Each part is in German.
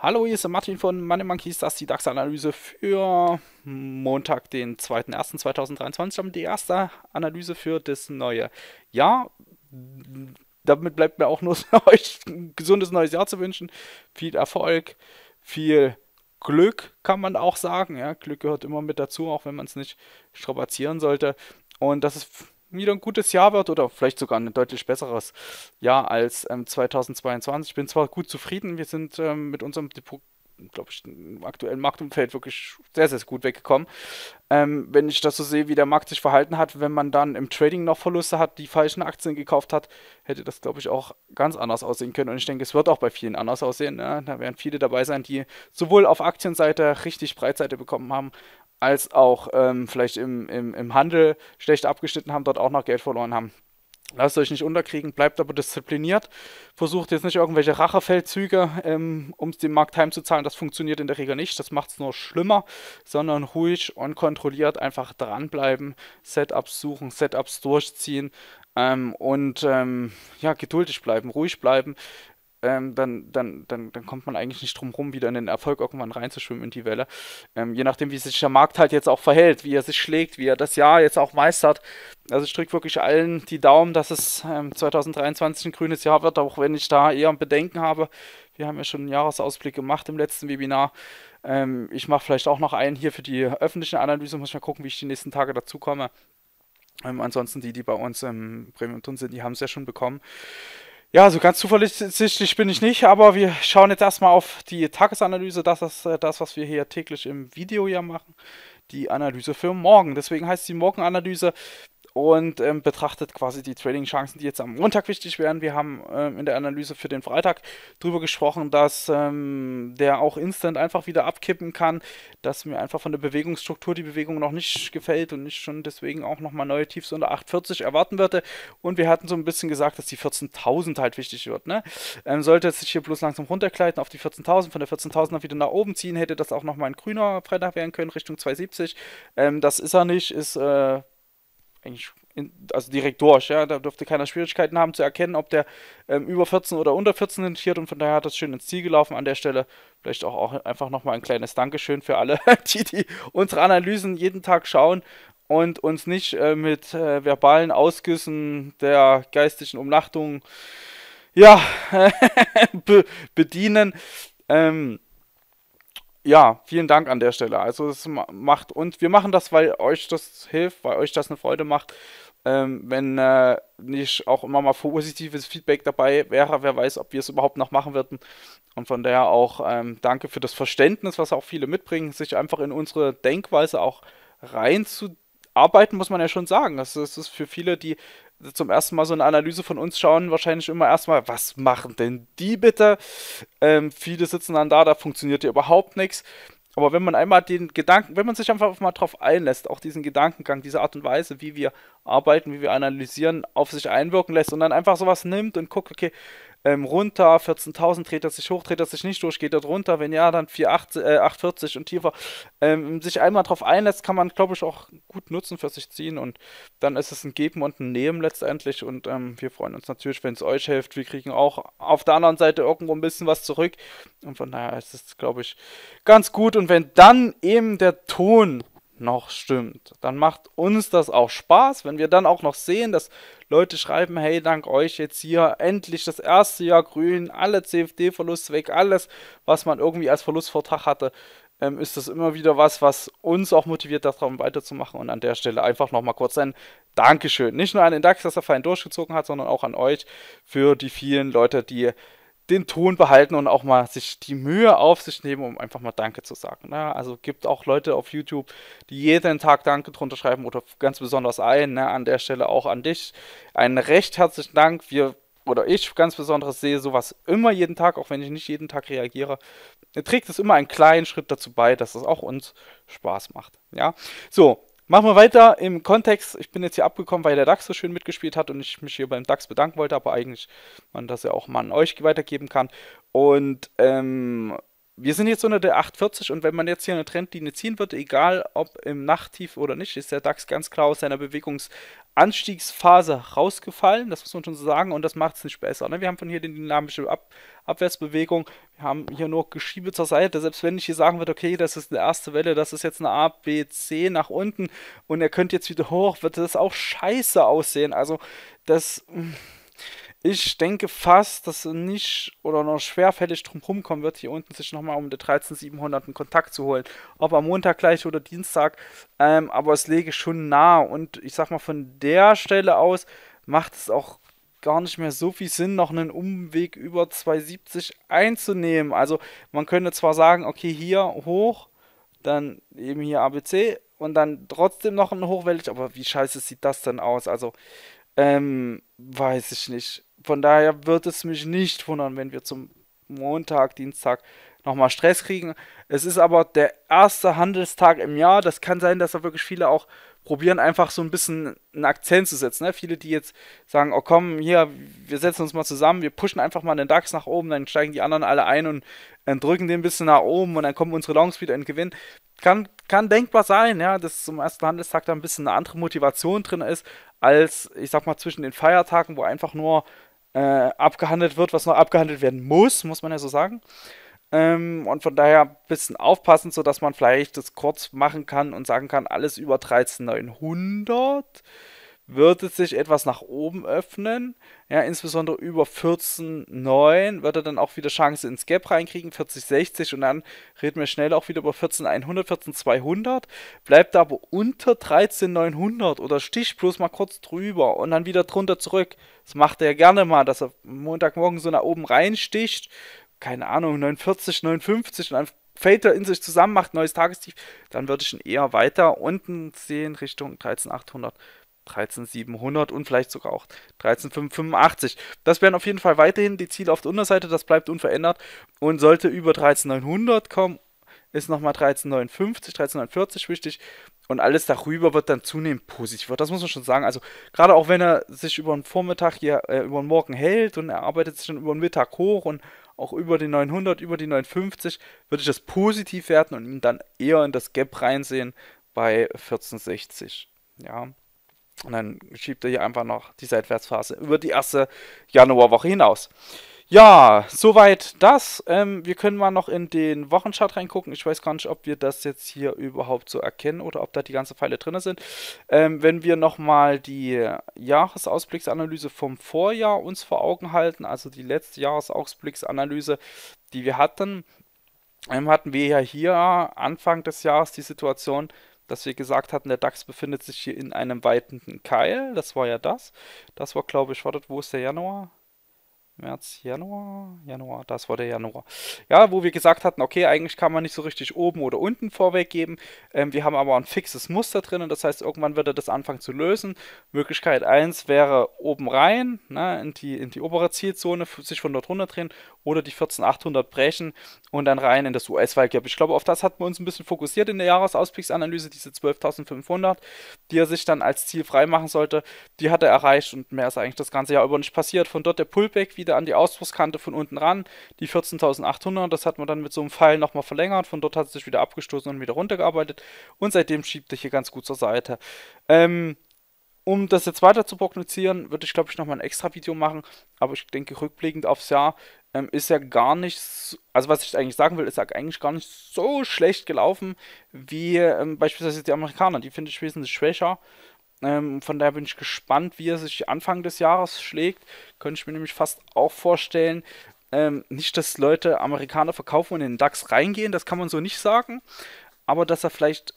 Hallo, hier ist der Martin von Money Monkeys, das ist die DAX-Analyse für Montag, den 2.1.2023. Damit die erste Analyse für das neue Jahr. Damit bleibt mir auch nur euch ein gesundes neues Jahr zu wünschen. Viel Erfolg, viel Glück kann man auch sagen. Ja, Glück gehört immer mit dazu, auch wenn man es nicht strapazieren sollte. Und das ist wieder ein gutes Jahr wird oder vielleicht sogar ein deutlich besseres Jahr als ähm, 2022. Ich bin zwar gut zufrieden, wir sind ähm, mit unserem Depot glaube ich, im aktuellen Marktumfeld wirklich sehr, sehr gut weggekommen. Ähm, wenn ich das so sehe, wie der Markt sich verhalten hat, wenn man dann im Trading noch Verluste hat, die falschen Aktien gekauft hat, hätte das, glaube ich, auch ganz anders aussehen können. Und ich denke, es wird auch bei vielen anders aussehen. Ne? Da werden viele dabei sein, die sowohl auf Aktienseite richtig Breitseite bekommen haben, als auch ähm, vielleicht im, im, im Handel schlecht abgeschnitten haben, dort auch noch Geld verloren haben. Lasst euch nicht unterkriegen, bleibt aber diszipliniert. Versucht jetzt nicht irgendwelche Rachefeldzüge, ähm, um es dem Markt heimzuzahlen. Das funktioniert in der Regel nicht. Das macht es nur schlimmer, sondern ruhig und kontrolliert einfach dranbleiben, Setups suchen, Setups durchziehen ähm, und ähm, ja, geduldig bleiben, ruhig bleiben ähm, dann, dann, dann, dann kommt man eigentlich nicht drum rum, wieder in den Erfolg irgendwann reinzuschwimmen in die Welle. Ähm, je nachdem, wie sich der Markt halt jetzt auch verhält, wie er sich schlägt, wie er das Jahr jetzt auch meistert. Also ich drücke wirklich allen die Daumen, dass es ähm, 2023 ein grünes Jahr wird, auch wenn ich da eher ein Bedenken habe. Wir haben ja schon einen Jahresausblick gemacht im letzten Webinar. Ähm, ich mache vielleicht auch noch einen hier für die öffentliche Analyse, muss ich mal gucken, wie ich die nächsten Tage dazu komme. Ähm, ansonsten die, die bei uns im Premium tun sind, die haben es ja schon bekommen. Ja, so ganz zuverlässig bin ich nicht, aber wir schauen jetzt erstmal auf die Tagesanalyse. Das ist äh, das, was wir hier täglich im Video ja machen. Die Analyse für morgen. Deswegen heißt die Morgenanalyse, und ähm, betrachtet quasi die Trading-Chancen, die jetzt am Montag wichtig wären. Wir haben ähm, in der Analyse für den Freitag darüber gesprochen, dass ähm, der auch instant einfach wieder abkippen kann, dass mir einfach von der Bewegungsstruktur die Bewegung noch nicht gefällt und ich schon deswegen auch nochmal neue Tiefs unter 8,40 erwarten würde. Und wir hatten so ein bisschen gesagt, dass die 14.000 halt wichtig wird. Ne? Ähm, sollte es sich hier bloß langsam runtergleiten auf die 14.000, von der 14.000 wieder nach oben ziehen, hätte das auch nochmal ein grüner Freitag werden können, Richtung 2,70. Ähm, das ist er nicht, ist... Äh, eigentlich in, also direkt durch. Ja? Da dürfte keiner Schwierigkeiten haben zu erkennen, ob der ähm, über 14 oder unter 14 hintiert und von daher hat das schön ins Ziel gelaufen. An der Stelle vielleicht auch, auch einfach nochmal ein kleines Dankeschön für alle, die, die unsere Analysen jeden Tag schauen und uns nicht äh, mit äh, verbalen Ausgüssen der geistigen Umnachtung ja, be bedienen. Ähm, ja, vielen Dank an der Stelle. Also es macht uns, wir machen das, weil euch das hilft, weil euch das eine Freude macht. Ähm, wenn äh, nicht auch immer mal positives Feedback dabei wäre, wer weiß, ob wir es überhaupt noch machen würden. Und von daher auch ähm, danke für das Verständnis, was auch viele mitbringen, sich einfach in unsere Denkweise auch reinzuarbeiten, muss man ja schon sagen. Das ist, das ist für viele, die zum ersten Mal so eine Analyse von uns schauen, wahrscheinlich immer erstmal, was machen denn die bitte? Ähm, viele sitzen dann da, da funktioniert ja überhaupt nichts. Aber wenn man einmal den Gedanken, wenn man sich einfach mal drauf einlässt, auch diesen Gedankengang, diese Art und Weise, wie wir arbeiten, wie wir analysieren, auf sich einwirken lässt und dann einfach sowas nimmt und guckt, okay, ähm, runter, 14.000 dreht er sich hoch, dreht er sich nicht durch, geht er drunter, wenn ja, dann 480, äh, 840 und tiefer. Ähm, sich einmal drauf einlässt, kann man, glaube ich, auch gut nutzen für sich ziehen und dann ist es ein Geben und ein Nehmen letztendlich und ähm, wir freuen uns natürlich, wenn es euch hilft. Wir kriegen auch auf der anderen Seite irgendwo ein bisschen was zurück und von daher ist es, glaube ich, ganz gut und wenn dann eben der Ton noch stimmt. Dann macht uns das auch Spaß, wenn wir dann auch noch sehen, dass Leute schreiben, hey, dank euch jetzt hier endlich das erste Jahr grün, alle CFD-Verluste weg, alles, was man irgendwie als Verlustvortrag hatte, ähm, ist das immer wieder was, was uns auch motiviert, daran weiterzumachen. Und an der Stelle einfach nochmal kurz ein Dankeschön. Nicht nur an den DAX, dass er fein durchgezogen hat, sondern auch an euch für die vielen Leute, die den Ton behalten und auch mal sich die Mühe auf sich nehmen, um einfach mal Danke zu sagen. Ne? Also gibt auch Leute auf YouTube, die jeden Tag Danke drunter schreiben oder ganz besonders einen, ne? an der Stelle auch an dich. Einen recht herzlichen Dank. Wir oder ich ganz besonders sehe sowas immer jeden Tag, auch wenn ich nicht jeden Tag reagiere, trägt es immer einen kleinen Schritt dazu bei, dass es auch uns Spaß macht. Ja, so Machen wir weiter im Kontext. Ich bin jetzt hier abgekommen, weil der DAX so schön mitgespielt hat und ich mich hier beim DAX bedanken wollte, aber eigentlich man das ja auch mal an euch weitergeben kann. Und ähm, wir sind jetzt unter der 840 und wenn man jetzt hier eine Trendlinie ziehen würde, egal ob im Nachttief oder nicht, ist der DAX ganz klar aus seiner Bewegungsanstiegsphase rausgefallen. Das muss man schon so sagen und das macht es nicht besser. Ne? Wir haben von hier die dynamische Ab Abwärtsbewegung. Wir haben hier nur Geschiebe zur Seite. Selbst wenn ich hier sagen würde, okay, das ist eine erste Welle, das ist jetzt eine A, B, C nach unten und er könnte jetzt wieder hoch, wird das auch scheiße aussehen. Also das. Mh hm. Ich denke fast, dass er nicht oder noch schwerfällig drumherum kommen wird, hier unten sich nochmal um die 13700 in Kontakt zu holen. Ob am Montag gleich oder Dienstag. Ähm, aber es lege schon nah. Und ich sag mal, von der Stelle aus macht es auch gar nicht mehr so viel Sinn, noch einen Umweg über 270 einzunehmen. Also man könnte zwar sagen, okay, hier hoch, dann eben hier ABC und dann trotzdem noch einen hochwellig, aber wie scheiße sieht das denn aus? Also, ähm, weiß ich nicht von daher wird es mich nicht wundern, wenn wir zum Montag, Dienstag nochmal Stress kriegen. Es ist aber der erste Handelstag im Jahr. Das kann sein, dass da wirklich viele auch probieren, einfach so ein bisschen einen Akzent zu setzen. Ne? Viele, die jetzt sagen, oh komm, hier, wir setzen uns mal zusammen, wir pushen einfach mal den DAX nach oben, dann steigen die anderen alle ein und drücken den ein bisschen nach oben und dann kommen unsere Longs wieder in Gewinn. Kann, kann denkbar sein, ja, dass zum ersten Handelstag da ein bisschen eine andere Motivation drin ist, als, ich sag mal, zwischen den Feiertagen, wo einfach nur äh, abgehandelt wird, was noch abgehandelt werden muss, muss man ja so sagen. Ähm, und von daher ein bisschen aufpassen, sodass man vielleicht das kurz machen kann und sagen kann, alles über 13900 wird es sich etwas nach oben öffnen. Ja, insbesondere über 14,9 wird er dann auch wieder Chance ins Gap reinkriegen, 40,60 und dann reden wir schnell auch wieder über 14,100, 14,200. 14, 200. Bleibt aber unter 13,900 oder Stich bloß mal kurz drüber und dann wieder drunter zurück. Das macht er gerne mal, dass er Montagmorgen so nach oben reinsticht. Keine Ahnung, 49, 59 und dann fällt er in sich zusammen, macht neues Tagestief, dann würde ich ihn eher weiter unten sehen Richtung 13800. 13700 und vielleicht sogar auch 13585. Das wären auf jeden Fall weiterhin die Ziele auf der Unterseite, das bleibt unverändert und sollte über 13900 kommen, ist nochmal 13,59, 13,49 wichtig und alles darüber wird dann zunehmend positiv. Das muss man schon sagen. Also gerade auch wenn er sich über den Vormittag hier äh, über den Morgen hält und er arbeitet sich dann über den Mittag hoch und auch über die 900, über die 950, würde ich das positiv werten und ihn dann eher in das Gap reinsehen bei 1460. Ja. Und dann schiebt er hier einfach noch die Seitwärtsphase über die erste Januarwoche hinaus. Ja, soweit das. Ähm, wir können mal noch in den Wochenchart reingucken. Ich weiß gar nicht, ob wir das jetzt hier überhaupt so erkennen oder ob da die ganzen Pfeile drin sind. Ähm, wenn wir nochmal die Jahresausblicksanalyse vom Vorjahr uns vor Augen halten, also die letzte Jahresausblicksanalyse, die wir hatten, ähm, hatten wir ja hier Anfang des Jahres die Situation, dass wir gesagt hatten, der DAX befindet sich hier in einem weitenden Keil. Das war ja das. Das war, glaube ich, wartet, wo ist der Januar? März, Januar, Januar, das war der Januar. Ja, wo wir gesagt hatten, okay, eigentlich kann man nicht so richtig oben oder unten Vorweg geben. Ähm, wir haben aber ein fixes Muster drin und das heißt, irgendwann wird er das anfangen zu lösen. Möglichkeit 1 wäre oben rein, ne, in, die, in die obere Zielzone, sich von dort runter drehen oder die 14800 brechen und dann rein in das US-Wahlgap. Ich glaube, auf das hatten wir uns ein bisschen fokussiert in der Jahresausblicksanalyse, diese 12.500, die er sich dann als Ziel freimachen sollte. Die hat er erreicht und mehr ist eigentlich das ganze Jahr über nicht passiert. Von dort der Pullback, wie wieder an die Ausbruchskante von unten ran, die 14.800, das hat man dann mit so einem Pfeil nochmal verlängert, von dort hat es sich wieder abgestoßen und wieder runtergearbeitet und seitdem schiebt er hier ganz gut zur Seite. Ähm, um das jetzt weiter zu prognostizieren, würde ich glaube ich nochmal ein extra Video machen, aber ich denke rückblickend aufs Jahr ähm, ist ja gar nichts, also was ich eigentlich sagen will, ist ja eigentlich gar nicht so schlecht gelaufen wie ähm, beispielsweise die Amerikaner, die finde ich wesentlich schwächer. Ähm, von daher bin ich gespannt, wie er sich Anfang des Jahres schlägt. Könnte ich mir nämlich fast auch vorstellen. Ähm, nicht, dass Leute Amerikaner verkaufen und in den DAX reingehen, das kann man so nicht sagen. Aber dass er vielleicht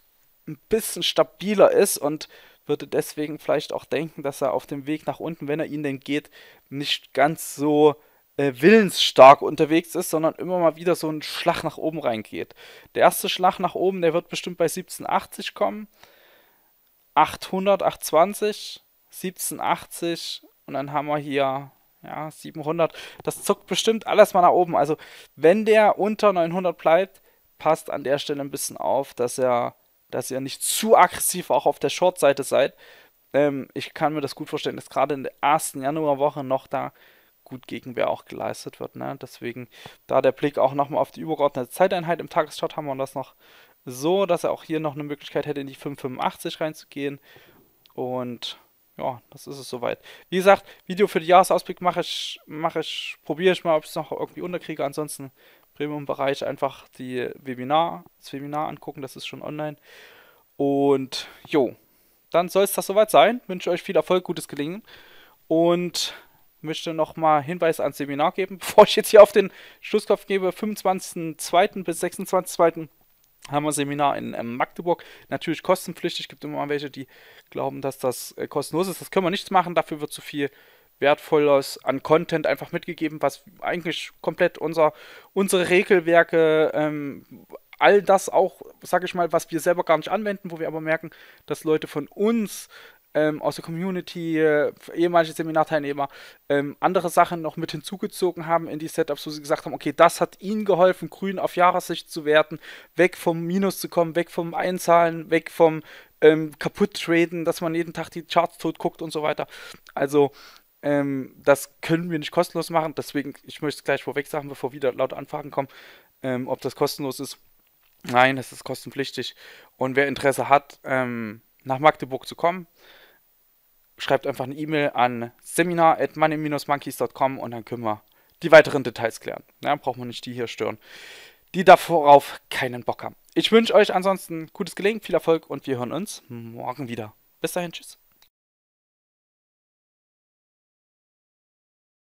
ein bisschen stabiler ist und würde deswegen vielleicht auch denken, dass er auf dem Weg nach unten, wenn er ihn denn geht, nicht ganz so äh, willensstark unterwegs ist, sondern immer mal wieder so einen Schlag nach oben reingeht. Der erste Schlag nach oben, der wird bestimmt bei 17,80 kommen. 800, 820, 1780 und dann haben wir hier ja, 700. Das zuckt bestimmt alles mal nach oben. Also wenn der unter 900 bleibt, passt an der Stelle ein bisschen auf, dass er, dass ihr nicht zu aggressiv auch auf der Short-Seite seid. Ähm, ich kann mir das gut vorstellen, dass gerade in der ersten Januarwoche noch da gut Gegenwehr auch geleistet wird. Ne? Deswegen da der Blick auch nochmal auf die übergeordnete Zeiteinheit im Tageschart haben wir das noch so, dass er auch hier noch eine Möglichkeit hätte, in die 585 reinzugehen. Und ja, das ist es soweit. Wie gesagt, Video für den Jahresausblick mache ich, mache ich, probiere ich mal, ob ich es noch irgendwie unterkriege. Ansonsten Premium-Bereich einfach die Webinar, das Webinar angucken, das ist schon online. Und jo, dann soll es das soweit sein. Wünsche euch viel Erfolg, gutes Gelingen und möchte nochmal Hinweis ans Seminar geben, bevor ich jetzt hier auf den Schlusskopf gebe. 25.02. bis 26.02 haben wir ein Seminar in ähm, Magdeburg. Natürlich kostenpflichtig, gibt immer welche, die glauben, dass das äh, kostenlos ist. Das können wir nicht machen, dafür wird zu viel Wertvolles an Content einfach mitgegeben, was eigentlich komplett unser, unsere Regelwerke, ähm, all das auch, sag ich mal, was wir selber gar nicht anwenden, wo wir aber merken, dass Leute von uns ähm, aus der Community, äh, ehemalige Seminarteilnehmer, ähm, andere Sachen noch mit hinzugezogen haben in die Setups, wo sie gesagt haben, okay, das hat ihnen geholfen, grün auf Jahressicht zu werten, weg vom Minus zu kommen, weg vom Einzahlen, weg vom ähm, kaputt traden, dass man jeden Tag die Charts tot guckt und so weiter. Also ähm, das können wir nicht kostenlos machen, deswegen, ich möchte es gleich vorweg sagen, bevor wieder laut Anfragen kommen, ähm, ob das kostenlos ist. Nein, das ist kostenpflichtig. Und wer Interesse hat, ähm, nach Magdeburg zu kommen, schreibt einfach eine E-Mail an seminar at money monkeyscom und dann können wir die weiteren Details klären. Ja, braucht man nicht die hier stören, die darauf keinen Bock haben. Ich wünsche euch ansonsten gutes Gelingen, viel Erfolg und wir hören uns morgen wieder. Bis dahin, tschüss.